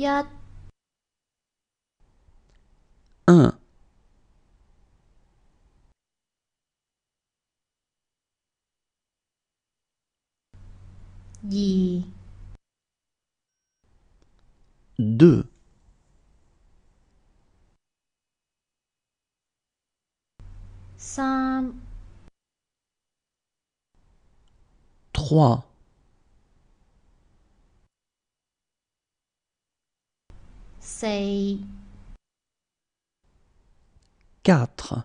1 1 2 2 3 3 4 5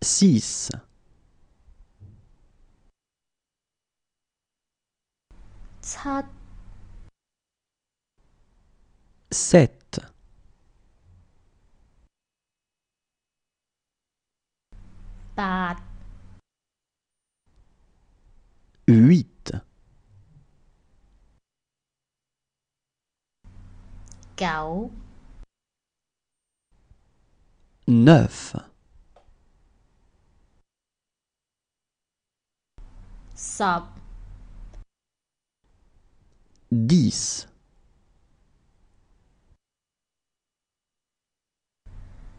6 7 sept huit neuf dix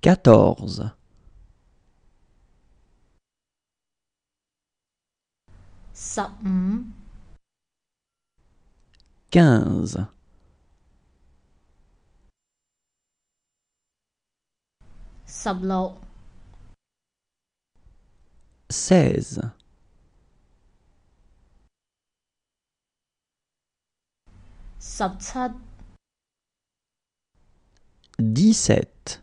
quatorze quinze seize dix-sept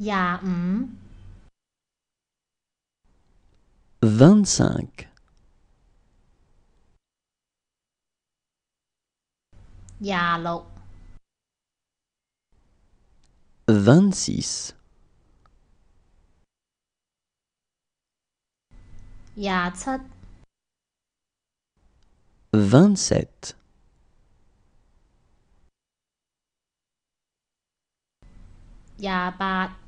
廿五 t w e n t y i v e 廿六 t w e t s i x 廿七 v i e n t s e v t 廿八。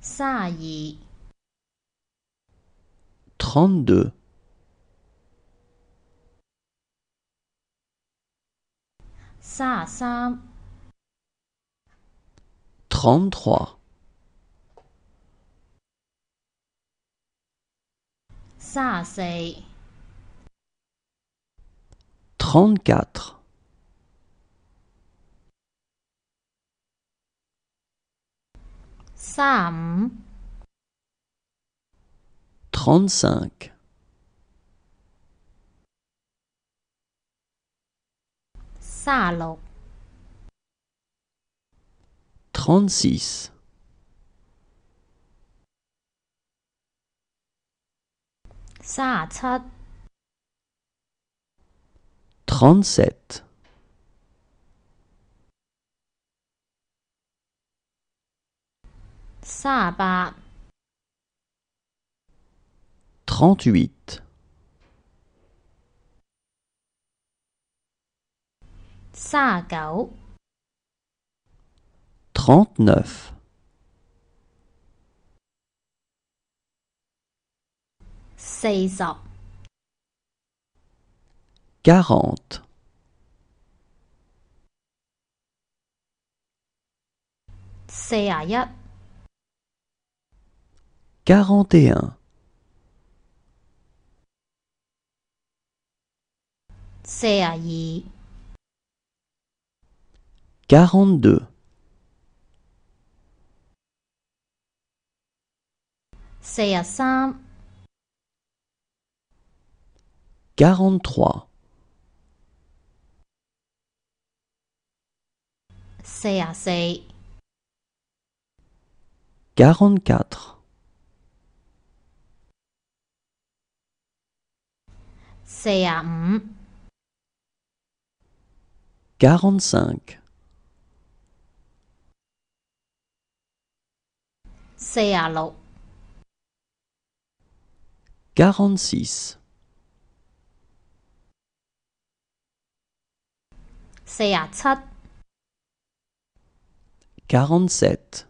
32 32 33 33 34 35. 36. 36. 37. 38 39 40 40 41 41 42 43 44 quarante cinq quarante six quarante sept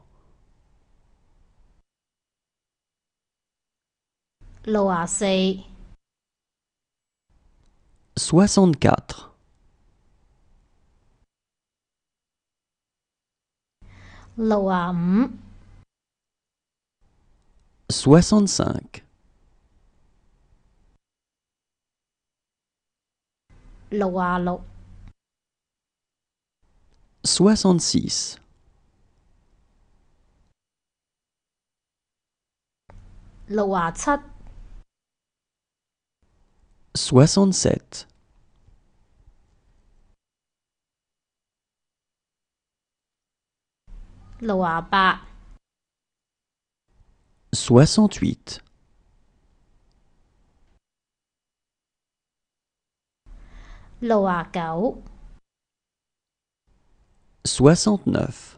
soixante quatre Soixante-cinq. Soixante-six soixante-sept soixante-huit soixante-neuf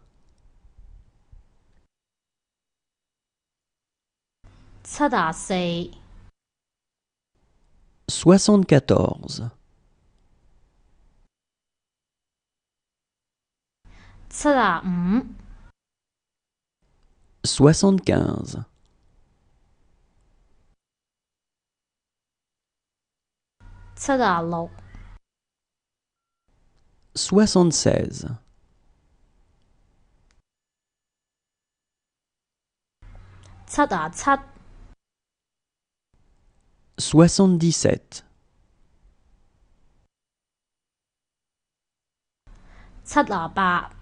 74 75 76 76 76 77 78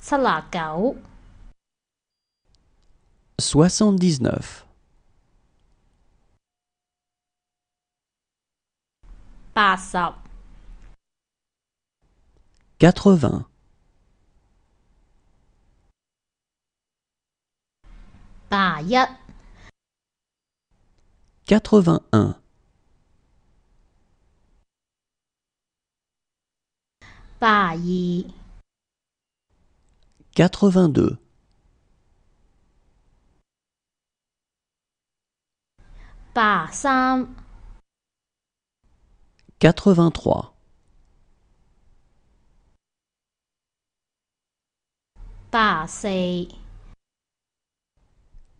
79 80八一，八二，八三，八四。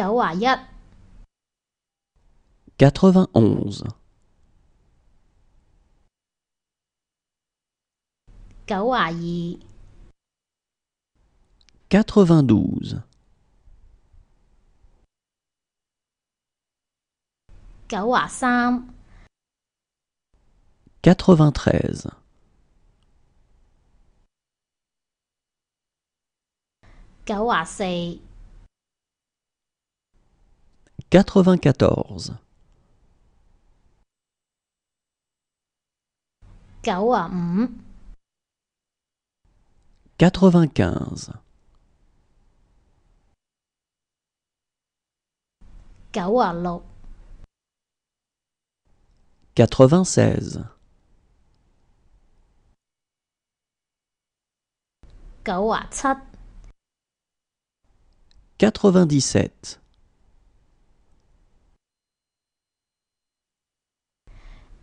九啊一，九华二，九华三，九华四。94 95 96 97